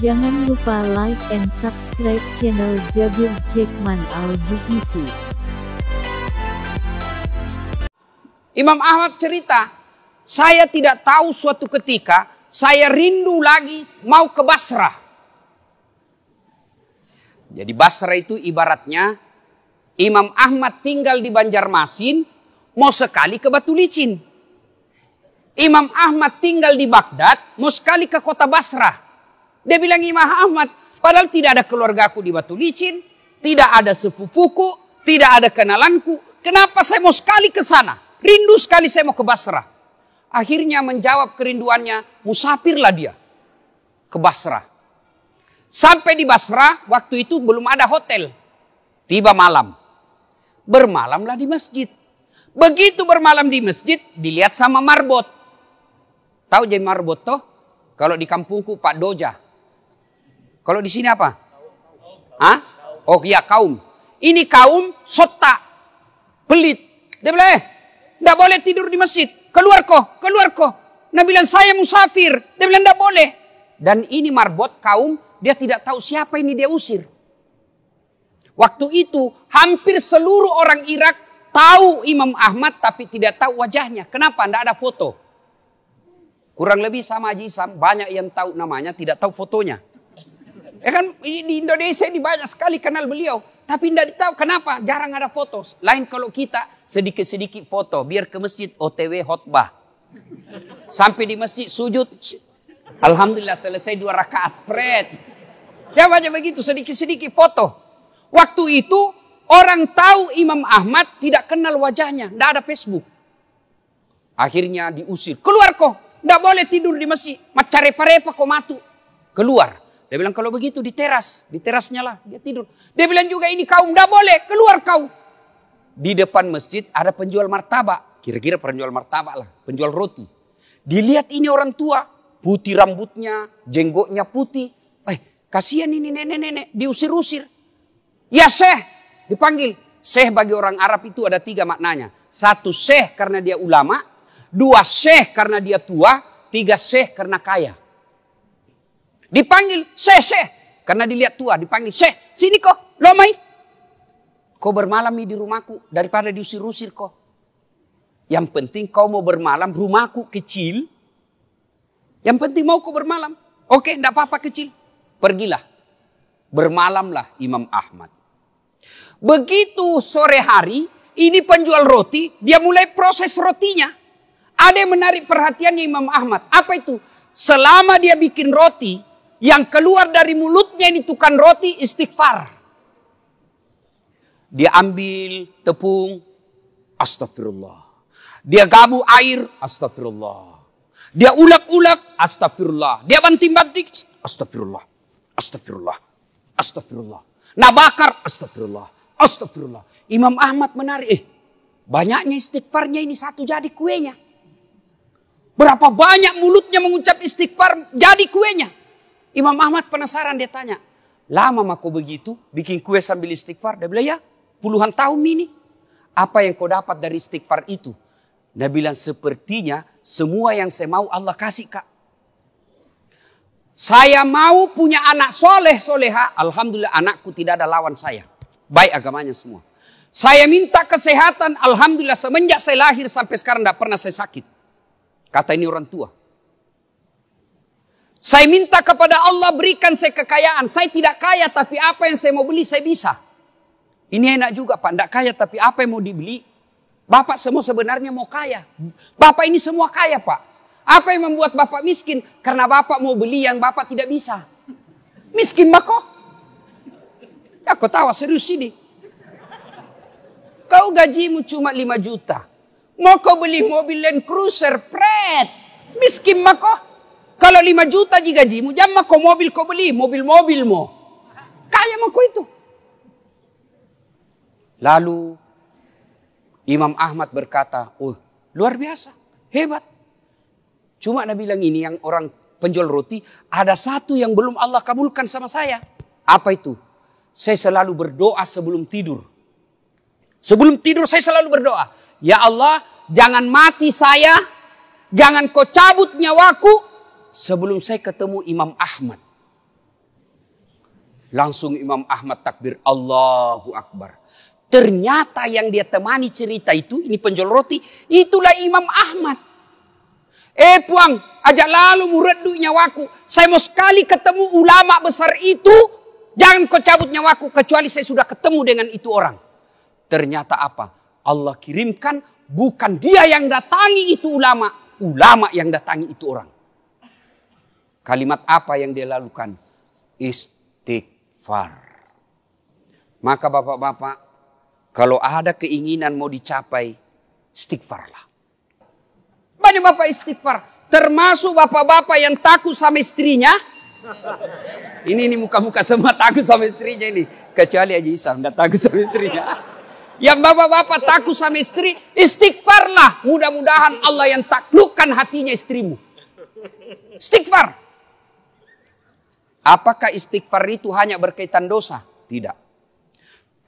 Jangan lupa like and subscribe channel Jabir Jackman Al-Bukisi. Imam Ahmad cerita, saya tidak tahu suatu ketika saya rindu lagi mau ke Basrah. Jadi Basrah itu ibaratnya Imam Ahmad tinggal di Banjarmasin, mau sekali ke Batu Licin. Imam Ahmad tinggal di Baghdad, mau sekali ke kota Basrah. Dia bilang Imam Ahmad, padahal tidak ada keluarga aku di Batu Licin, tidak ada sepupuku, tidak ada kenalanku. Kenapa saya mau sekali ke sana? Rindu sekali saya mau ke Basra. Akhirnya menjawab kerinduannya, musafirlah dia ke Basra. Sampai di Basra, waktu itu belum ada hotel. Tiba malam. Bermalamlah di masjid. Begitu bermalam di masjid, dilihat sama marbot. Tahu jadi marbot toh? Kalau di kampungku Pak Doja, kalau di sini apa? Hah? Oh iya kaum. Ini kaum sota, pelit. Dia bilang, eh, tidak boleh tidur di masjid. Keluar kok, keluar kok. Nabi bilang, saya musafir. Dia bilang, tidak boleh. Dan ini marbot kaum, dia tidak tahu siapa ini dia usir. Waktu itu hampir seluruh orang Irak tahu Imam Ahmad tapi tidak tahu wajahnya. Kenapa? Tidak ada foto. Kurang lebih sama Haji Sam, banyak yang tahu namanya, tidak tahu fotonya. Ya kan di Indonesia ini banyak sekali kenal beliau. Tapi tidak tahu kenapa jarang ada foto. Lain kalau kita sedikit-sedikit foto. Biar ke masjid OTW khotbah. Sampai di masjid sujud. Alhamdulillah selesai dua rakaat. Pret. Ya banyak begitu sedikit-sedikit foto. Waktu itu orang tahu Imam Ahmad tidak kenal wajahnya. Tidak ada Facebook. Akhirnya diusir. Keluar kok. Tidak boleh tidur di masjid. Macarepa-repa kok matu. Keluar. Dia bilang kalau begitu di teras, di terasnya lah dia tidur. Dia bilang juga ini kaum tidak boleh keluar kau. Di depan masjid ada penjual martabak, kira-kira penjual martabak lah, penjual roti. Dilihat ini orang tua, putih rambutnya, jenggotnya putih. Eh, kasihan ini nenek-nenek, diusir-usir. Ya seh, dipanggil. Seh bagi orang Arab itu ada tiga maknanya. Satu seh karena dia ulama, dua seh karena dia tua, tiga seh karena kaya. Dipanggil Syekh, Syekh. Karena dilihat tua, dipanggil Syekh. Sini kok, lomai. Kau bermalam di rumahku daripada diusir-usir kok. Yang penting kau mau bermalam, rumahku kecil. Yang penting mau kau bermalam. Oke, enggak apa-apa kecil. Pergilah. Bermalamlah Imam Ahmad. Begitu sore hari, ini penjual roti, dia mulai proses rotinya. Ada yang menarik perhatiannya Imam Ahmad. Apa itu? Selama dia bikin roti, yang keluar dari mulutnya ini tukang roti istighfar. Dia ambil tepung, astagfirullah. Dia gabu air, astagfirullah. Dia ulak-ulak, astagfirullah. Dia banting-banting, astagfirullah. Astagfirullah. Astagfirullah. Nah bakar, astagfirullah. Astagfirullah. Imam Ahmad menarik, eh banyaknya istighfarnya ini satu jadi kuenya. Berapa banyak mulutnya mengucap istighfar jadi kuenya. Imam Ahmad penasaran dia tanya, lama mah begitu bikin kue sambil istighfar? Dia bilang, ya puluhan tahun ini. Apa yang kau dapat dari istighfar itu? Dia bilang, sepertinya semua yang saya mau Allah kasih kak. Saya mau punya anak soleh soleha. Alhamdulillah anakku tidak ada lawan saya. Baik agamanya semua. Saya minta kesehatan. Alhamdulillah semenjak saya lahir sampai sekarang tidak pernah saya sakit. Kata ini orang tua. Saya minta kepada Allah berikan saya kekayaan. Saya tidak kaya tapi apa yang saya mau beli saya bisa. Ini enak juga Pak, tidak kaya tapi apa yang mau dibeli? Bapak semua sebenarnya mau kaya. Bapak ini semua kaya Pak. Apa yang membuat Bapak miskin? Karena Bapak mau beli yang Bapak tidak bisa. Miskin Pak kok. Ya kau tawa serius ini. Kau gajimu cuma 5 juta. Mau kau beli mobil Land Cruiser, pret. Miskin Pak kok. Kalau lima juta di gajimu, jangan kau mobil kau beli, mobil-mobilmu. Kaya mau kau itu. Lalu Imam Ahmad berkata, oh luar biasa, hebat. Cuma Nabi bilang ini yang orang penjual roti, ada satu yang belum Allah kabulkan sama saya. Apa itu? Saya selalu berdoa sebelum tidur. Sebelum tidur saya selalu berdoa. Ya Allah, jangan mati saya. Jangan kau cabut nyawaku sebelum saya ketemu Imam Ahmad. Langsung Imam Ahmad takbir Allahu Akbar. Ternyata yang dia temani cerita itu, ini penjual roti, itulah Imam Ahmad. Eh puang, ajak lalu muredu nyawaku. Saya mau sekali ketemu ulama besar itu, jangan kau cabut nyawaku kecuali saya sudah ketemu dengan itu orang. Ternyata apa? Allah kirimkan bukan dia yang datangi itu ulama, ulama yang datangi itu orang. Kalimat apa yang dia lakukan? Istighfar. Maka bapak-bapak, kalau ada keinginan mau dicapai, istighfarlah. Banyak bapak istighfar, termasuk bapak-bapak yang takut sama istrinya. Ini ini muka-muka semua takut sama istrinya ini, kecuali Haji Isam tidak takut sama istrinya. Yang bapak-bapak takut sama istri, istighfarlah. Mudah-mudahan Allah yang taklukkan hatinya istrimu. Istighfar. Apakah istighfar itu hanya berkaitan dosa? Tidak.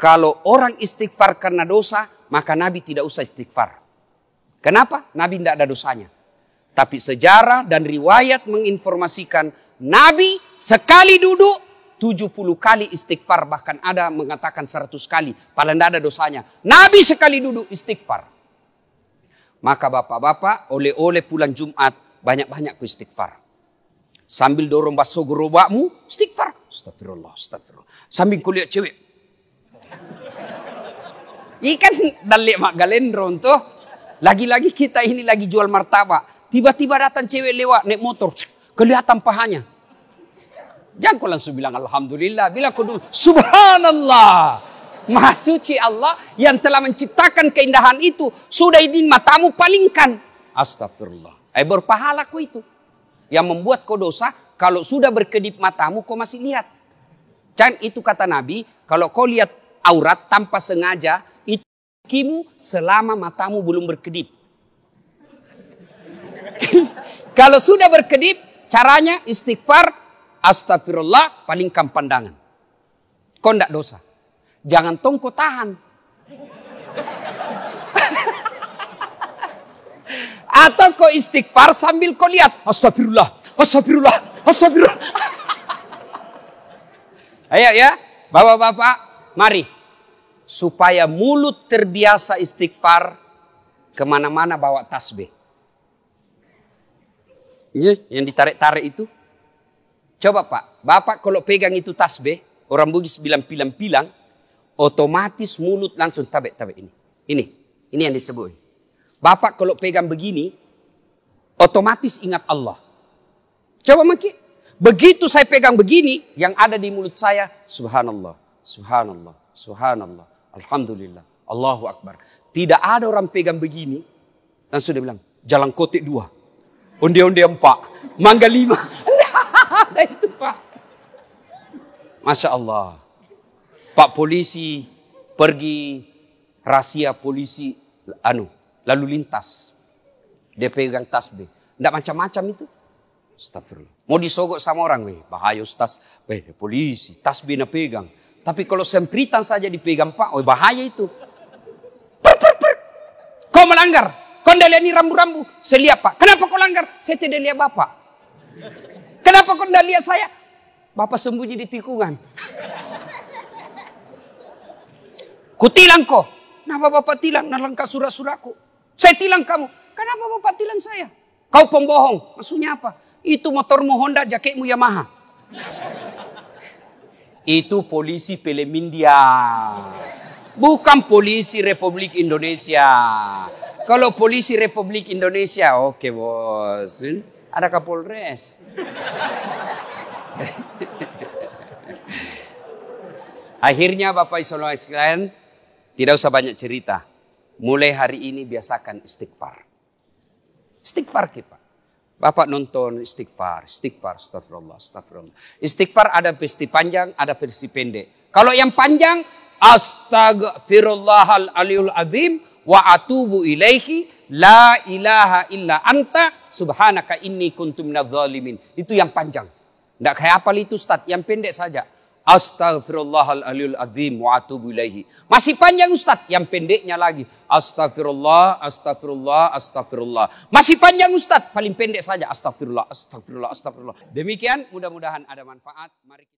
Kalau orang istighfar karena dosa, maka Nabi tidak usah istighfar. Kenapa? Nabi tidak ada dosanya. Tapi sejarah dan riwayat menginformasikan Nabi sekali duduk 70 kali istighfar bahkan ada mengatakan 100 kali. Padahal tidak ada dosanya. Nabi sekali duduk istighfar. Maka bapak-bapak oleh-oleh pulang Jumat banyak-banyak ku istighfar. Sambil dorong baso gerobakmu, istighfar. Astagfirullah, astagfirullah. Sambil kuliah cewek. Ikan dalik mak galendron tuh. Lagi-lagi kita ini lagi jual martabak. Tiba-tiba datang cewek lewat naik motor. Kelihatan pahanya. Jangan kau langsung bilang Alhamdulillah. Bilang kau dulu Subhanallah. Maha suci Allah yang telah menciptakan keindahan itu. Sudah ini matamu palingkan. Astagfirullah. Eh berpahala kau itu yang membuat kau dosa, kalau sudah berkedip matamu kau masih lihat. Dan itu kata Nabi, kalau kau lihat aurat tanpa sengaja, itu kimu selama matamu belum berkedip. kalau sudah berkedip, caranya istighfar, astagfirullah, palingkan pandangan. Kau tidak dosa. Jangan tong tahan. Atau kau istighfar sambil kau lihat. Astagfirullah, astagfirullah, astagfirullah. Ayo ya, bapak-bapak, mari. Supaya mulut terbiasa istighfar, kemana-mana bawa tasbih. Iya, yang ditarik-tarik itu. Coba pak, bapak kalau pegang itu tasbih, orang Bugis bilang pilang-pilang, otomatis mulut langsung tabek-tabek ini. Ini, ini yang disebut. Bapak kalau pegang begini, otomatis ingat Allah. Coba maki. Begitu saya pegang begini, yang ada di mulut saya, subhanallah, subhanallah, subhanallah, alhamdulillah, Allahu Akbar. Tidak ada orang pegang begini, dan sudah bilang, jalan kotik dua, onde-onde empat, mangga lima. itu Pak. Masya Allah. Pak polisi pergi rahasia polisi anu lalu lintas. Dia pegang tas b, Tidak macam-macam itu. Astagfirullah. Mau disogok sama orang, weh, bahaya ustaz, weh, polisi, tasbih na pegang. Tapi kalau sempritan saja dipegang pak, weh, oh, bahaya itu. Per, per, per. Kau melanggar. Kau tidak lihat ini rambu-rambu. Saya lihat pak. Kenapa kau langgar? Saya tidak lihat bapak. Kenapa kau tidak lihat saya? Bapak sembunyi di tikungan. Kutilang kau. Kenapa bapak tilang? Nalangkah surat-suratku. Saya tilang kamu. Kenapa Bapak tilang saya? Kau pembohong. Maksudnya apa? Itu motormu Honda, jaketmu Yamaha. Itu polisi Pelemindia. Bukan polisi Republik Indonesia. Kalau polisi Republik Indonesia, oke okay, bos. Hmm? Ada Kapolres. Akhirnya Bapak Isolo lain, tidak usah banyak cerita. Mulai hari ini biasakan istighfar. Istighfar kita. Bapak nonton istighfar, istighfar, astagfirullah, astagfirullah. Istighfar ada versi panjang, ada versi pendek. Kalau yang panjang, astagfirullahal aliyul azim wa atubu ilaihi la ilaha illa anta subhanaka inni kuntum zalimin. Itu yang panjang. Tidak kayak apa itu Ustaz, yang pendek saja. Astagfirullahaladzim azim wa atubu ilaihi. Masih panjang Ustaz, yang pendeknya lagi. Astaghfirullah, astaghfirullah, astaghfirullah. Masih panjang Ustaz, paling pendek saja. Astaghfirullah, astaghfirullah, astaghfirullah. Demikian mudah-mudahan ada manfaat. Mari kita